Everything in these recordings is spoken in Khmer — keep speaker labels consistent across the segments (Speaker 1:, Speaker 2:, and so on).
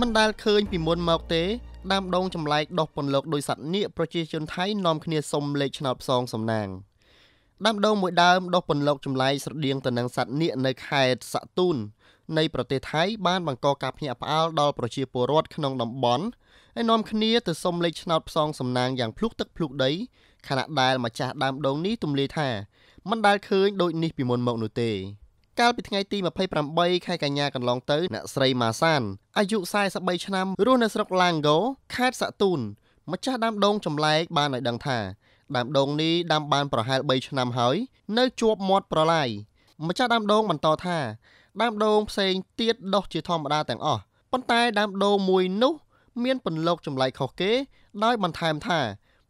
Speaker 1: មិនដែលឃើញពីមុនមកទេដាំដងចម្លែកដុះពន្លកដោយសัตว์នាគប្រជាជនថៃនាំគ្នាសុំលេខឆ្នោតផ្សងសំណាងដាំដងមួយដើមដុះពន្លកចម្លែកស្រដៀងទៅនឹងសัตว์នាគនៅខេត្តសាក់ទូននៃប្រទេសថៃ បានបង្កការភ្ញាក់ផ្អើលដល់ប្រជាពលរដ្ឋក្នុងតំបន់ហើយនាំគ្នាទៅសុំលេខឆ្នោតផ្សងសំណាងយ៉ាងភ្លុកទឹកភ្លុកដីខណៈដែលម្ចាស់ដើមដងនេះទម្លាយថាមិនដែលឃើញដូចនេះពីមុនមកនោះទេកាលពីថ្ងៃទី28ខែកញ្ញាកន្លងទៅអ្នកស្រីម៉ាសានអាយុ43ឆ្នាំរស់នៅស្រុកឡាងហ្គោខេត្តសាទូនម្ចាស់ដើមដូងចម្លែក បានឲ្យដឹងថាដើមដូងនេះដាំបានប្រហែល3ឆ្នាំហើយ នៅជាប់មាត់ប្រឡាយម្ចាស់ដើមដូងបន្តថាដើមដូងផ្សេងទៀតដុះជាធម្មតាទាំងអស់ប៉ុន្តែដើមដូងមួយនោះ មានពន្លកចម្លែកខុសគេ ដោយបន្ថែមថា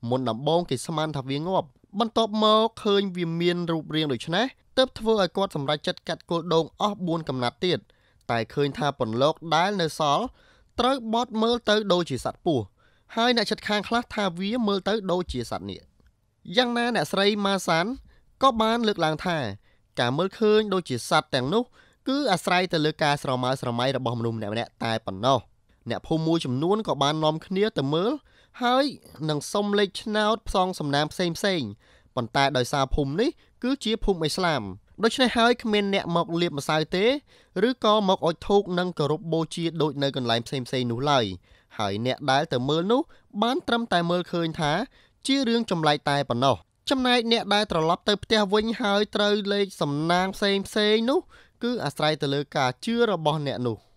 Speaker 1: មុនដំបូងគេស្មានថាវាងាប់បន្ទាប់មកឃើញវាមានរូបរាងដូចនេះទើបធ្វើឲ្យគាត់សម្រេចចិត្តកាត់គល់ដូងអស់4កំណាត់ទៀតតែឃើញ ថាពន្លក ដែលនៅសល់ត្រូវបត់មើលទៅដូចជាសត្វពស់ហើយអ្នកជិតខាងខ្លះថាវាមើលទៅដូចជាសត្វនាគយ៉ាងណា អ្នកស្រីម៉ាសានក៏បានលើកឡើងថា ការមើលឃើញដូចជាសត្វទាំងនោះ គឺអាស្រ័យទៅលើការស្រមើស្រមៃរបស់មនុស្សម្នាក់ៗតែប៉ុណ្ណោះអ្នកភូមិមួយចំនួនក៏បាននាំគ្នាទៅមើលហើយនឹងសុំលេខឆ្នោតផ្សងសំណាមផ្សេងផ្សេងប៉ុន្តែ ដោយសារភូមិនេះគឺជាភូមិអ៊ីស្លាមដូច្នេះហើយគ្មានអ្នកមកលៀបម្សៅទេឬក៏មកអុជធូបនិងគោរពបូជាដូចនៅកន្លែងផ្សេងផ្សេងនោះឡើយហើយអ្នកដែលទៅមើលនោះបានត្រឹមតែមើលឃើញថា ជារឿងចម្លែកតែប៉ុណ្ណោះចំណែកអ្នកដែលត្រឡប់ទៅផ្ទះវិញហើយត្រូវលេខសំណាងផ្សេងផ្សេងនោះគឺអាស្រ័យទៅលើការជឿរបស់អ្នកនោះ។